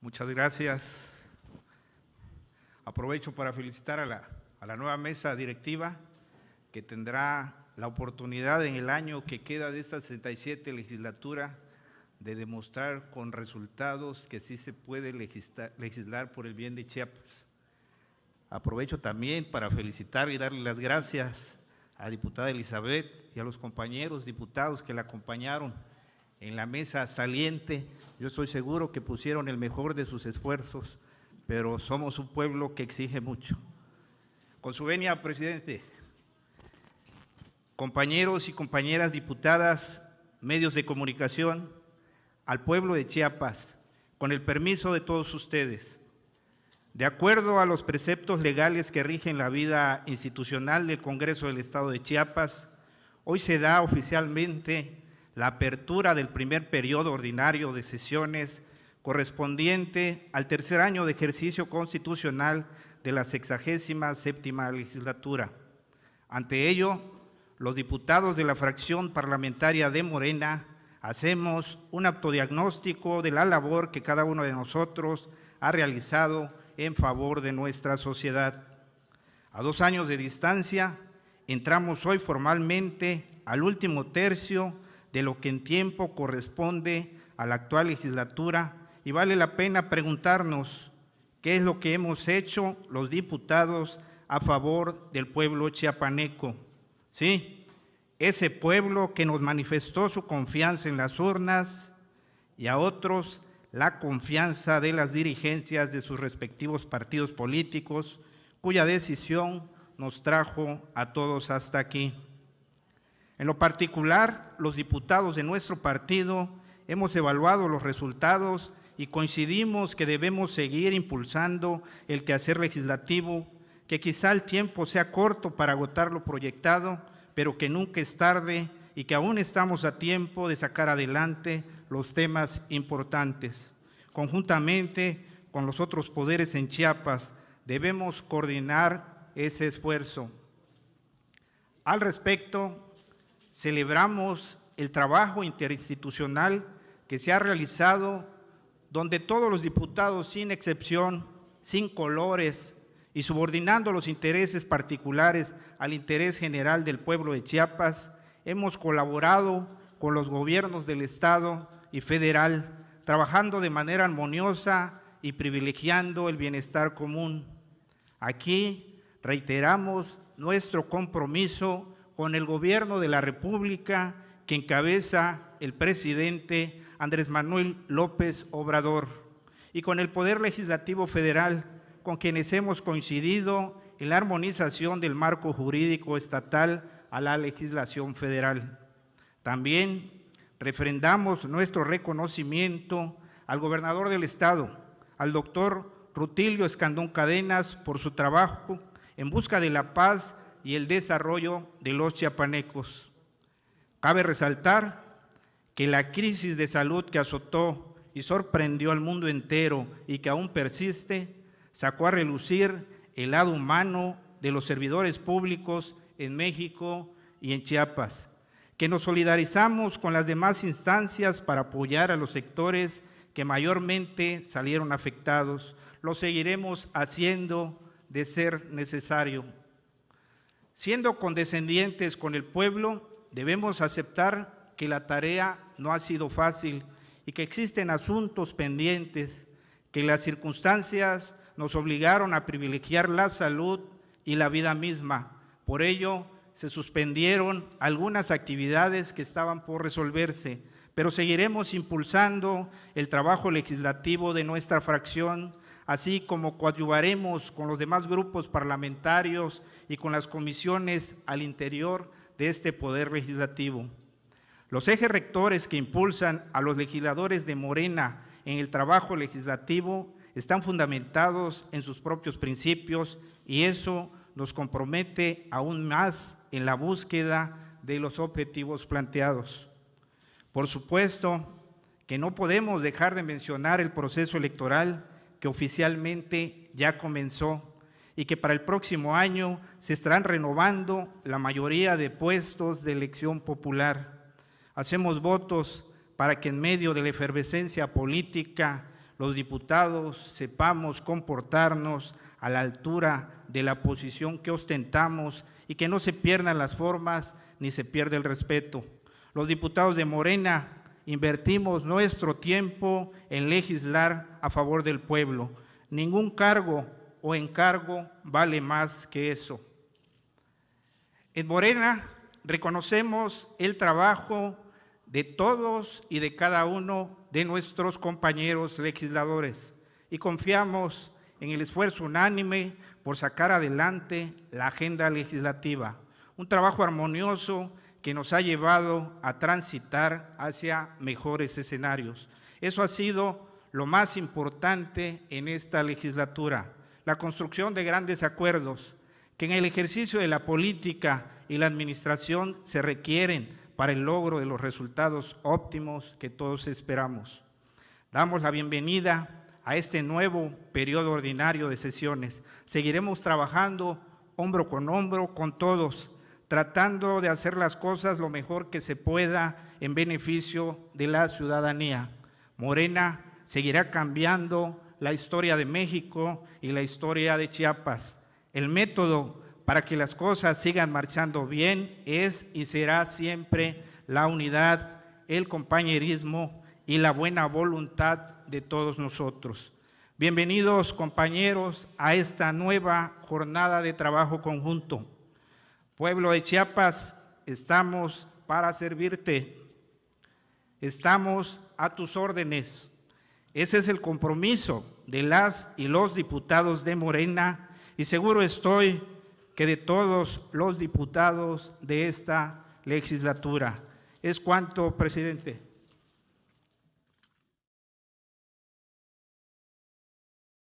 Muchas gracias. Aprovecho para felicitar a la, nueva mesa directiva que tendrá la oportunidad en el año que queda de esta 67 legislatura de demostrar con resultados que sí se puede legislar, legislar por el bien de Chiapas. Aprovecho también para felicitar y darle las gracias a diputada Elizabeth y a los compañeros diputados que la acompañaron en la mesa saliente. Yo estoy seguro que pusieron el mejor de sus esfuerzos, pero somos un pueblo que exige mucho. Con su venia, presidente, compañeros y compañeras diputadas, medios de comunicación, al pueblo de Chiapas, con el permiso de todos ustedes, de acuerdo a los preceptos legales que rigen la vida institucional del Congreso del Estado de Chiapas, hoy se da oficialmente la apertura del primer periodo ordinario de sesiones correspondiente al tercer año de ejercicio constitucional de la 67 séptima legislatura. Ante ello, los diputados de la fracción parlamentaria de Morena hacemos un autodiagnóstico de la labor que cada uno de nosotros ha realizado en favor de nuestra sociedad. A dos años de distancia, entramos hoy formalmente al último tercio de lo que en tiempo corresponde a la actual legislatura y vale la pena preguntarnos qué es lo que hemos hecho los diputados a favor del pueblo chiapaneco. Sí, ese pueblo que nos manifestó su confianza en las urnas y a otros la confianza de las dirigencias de sus respectivos partidos políticos, cuya decisión nos trajo a todos hasta aquí. En lo particular, los diputados de nuestro partido hemos evaluado los resultados y coincidimos que debemos seguir impulsando el quehacer legislativo, que quizá el tiempo sea corto para agotar lo proyectado, pero que nunca es tarde y que aún estamos a tiempo de sacar adelante los temas importantes. Conjuntamente con los otros poderes en Chiapas, debemos coordinar ese esfuerzo. Al respecto, celebramos el trabajo interinstitucional que se ha realizado, donde todos los diputados, sin excepción, sin colores y subordinando los intereses particulares al interés general del pueblo de Chiapas, hemos colaborado con los gobiernos del Estado y federal, trabajando de manera armoniosa y privilegiando el bienestar común. Aquí reiteramos nuestro compromiso con el gobierno de la República que encabeza el presidente Andrés Manuel López Obrador y con el Poder Legislativo Federal con quienes hemos coincidido en la armonización del marco jurídico estatal a la legislación federal. También refrendamos nuestro reconocimiento al gobernador del estado, al doctor Rutilio Escandón Cadenas, por su trabajo en busca de la paz y el desarrollo de los chiapanecos. Cabe resaltar que la crisis de salud que azotó y sorprendió al mundo entero y que aún persiste, sacó a relucir el lado humano de los servidores públicos en México y en Chiapas, que nos solidarizamos con las demás instancias para apoyar a los sectores que mayormente salieron afectados. Lo seguiremos haciendo de ser necesario. Siendo condescendientes con el pueblo, debemos aceptar que la tarea no ha sido fácil y que existen asuntos pendientes, que las circunstancias nos obligaron a privilegiar la salud y la vida misma. Por ello, se suspendieron algunas actividades que estaban por resolverse, pero seguiremos impulsando el trabajo legislativo de nuestra fracción así como coadyuvaremos con los demás grupos parlamentarios y con las comisiones al interior de este poder legislativo. Los ejes rectores que impulsan a los legisladores de Morena en el trabajo legislativo están fundamentados en sus propios principios y eso nos compromete aún más en la búsqueda de los objetivos planteados. Por supuesto que no podemos dejar de mencionar el proceso electoral que oficialmente ya comenzó y que para el próximo año se estarán renovando la mayoría de puestos de elección popular. Hacemos votos para que en medio de la efervescencia política los diputados sepamos comportarnos a la altura de la posición que ostentamos y que no se pierdan las formas ni se pierda el respeto. Los diputados de Morena invertimos nuestro tiempo en legislar a favor del pueblo. Ningún cargo o encargo vale más que eso. En Morena reconocemos el trabajo de todos y de cada uno de nuestros compañeros legisladores y confiamos en el esfuerzo unánime por sacar adelante la agenda legislativa, un trabajo armonioso que nos ha llevado a transitar hacia mejores escenarios. Eso ha sido lo más importante en esta legislatura, la construcción de grandes acuerdos que en el ejercicio de la política y la administración se requieren para el logro de los resultados óptimos que todos esperamos. Damos la bienvenida a este nuevo periodo ordinario de sesiones. Seguiremos trabajando hombro con hombro con todos tratando de hacer las cosas lo mejor que se pueda en beneficio de la ciudadanía. Morena seguirá cambiando la historia de México y la historia de Chiapas. El método para que las cosas sigan marchando bien es y será siempre la unidad, el compañerismo y la buena voluntad de todos nosotros. Bienvenidos compañeros a esta nueva jornada de trabajo conjunto. Pueblo de Chiapas, estamos para servirte. Estamos a tus órdenes. Ese es el compromiso de las y los diputados de Morena y seguro estoy que de todos los diputados de esta legislatura. Es cuanto, presidente.